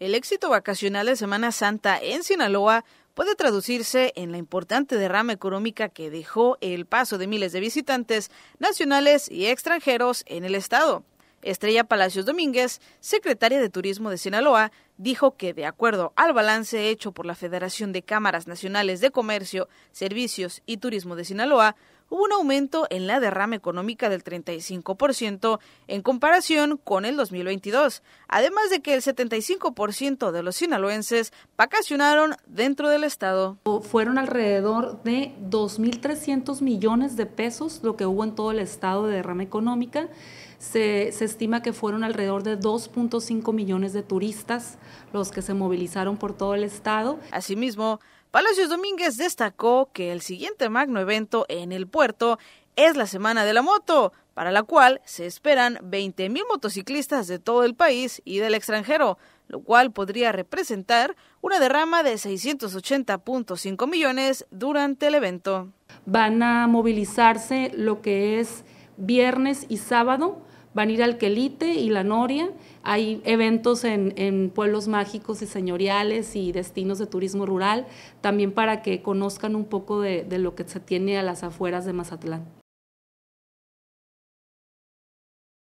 El éxito vacacional de Semana Santa en Sinaloa puede traducirse en la importante derrama económica que dejó el paso de miles de visitantes nacionales y extranjeros en el estado. Estrella Palacios Domínguez, secretaria de Turismo de Sinaloa, dijo que, de acuerdo al balance hecho por la Federación de Cámaras Nacionales de Comercio, Servicios y Turismo de Sinaloa, hubo un aumento en la derrama económica del 35% en comparación con el 2022, además de que el 75% de los sinaloenses vacacionaron dentro del estado. Fueron alrededor de 2.300 millones de pesos lo que hubo en todo el estado de derrama económica. Se, se estima que fueron alrededor de 2.5 millones de turistas los que se movilizaron por todo el estado. Asimismo, Palacios Domínguez destacó que el siguiente magno evento en el puerto es la Semana de la Moto, para la cual se esperan mil motociclistas de todo el país y del extranjero, lo cual podría representar una derrama de 680.5 millones durante el evento. Van a movilizarse lo que es viernes y sábado van a ir al Quelite y la Noria. Hay eventos en, pueblos mágicos y señoriales y destinos de turismo rural, también para que conozcan un poco de, de lo que se tiene a las afueras de Mazatlán.